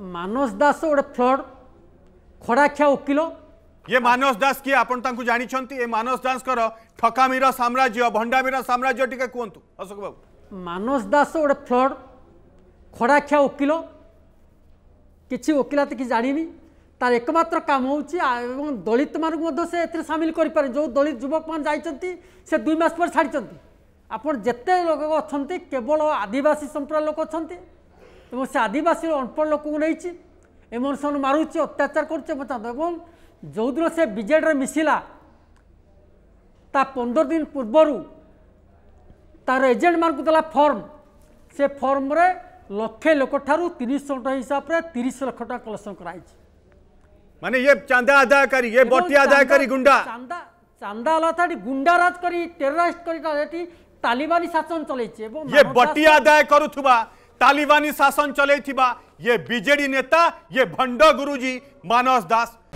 ମାନସ ଦାସ ଗୋଟେ ଫ୍ରଡ୍ ଖଡ଼ାଖିଆ ଓକିଲ ये मानस दास किए आप जानते ये मानस दास ठकामीर साम्राज्य भंडामीर साम्राज्य टी कहतु अशोक बाबू मानस दास गोटे फ्रड खड़ाखिया वकिल किसी वकिलात कि जानी तार एकम्र काम हो दलित मानक से सामिल करें जो दलित युवक मैंने जाती से दुई मस पर छाड़ी आप जिते लोक अच्छा केवल आदिवासी संप्रदाय लोक अच्छा এবং সে আদিবাসীর অল্প লোককে নিয়েছি এমন সে মারুছে অত্যাচার করছে এবং যেদিন সে বিজেডিরে মিশিলা তা পনের দিন পূর্বর তার এজেন্ট মানুষ দেলা ফর্ম সে ফর্মরে লক্ষে লোক ঠার তিরিশ টাকা হিসাবে তিরিশ লক্ষ টাকা কলেকশন করা হয়েছে মানে ইয়ে চাঁদা আদায়কারী ইয়ে বটি আদায়কারী গুন্ডা চাঁদা চাঁদা গুন্ডা রাজ করি টেরোরাইজ করি এটি তালিবানি শাসন চলাইছে এবং ইয়ে বটি আদায় করুবা तालिबानी शासन चलई ये बीजेडी नेता ये भंड गुरुजी मानस दास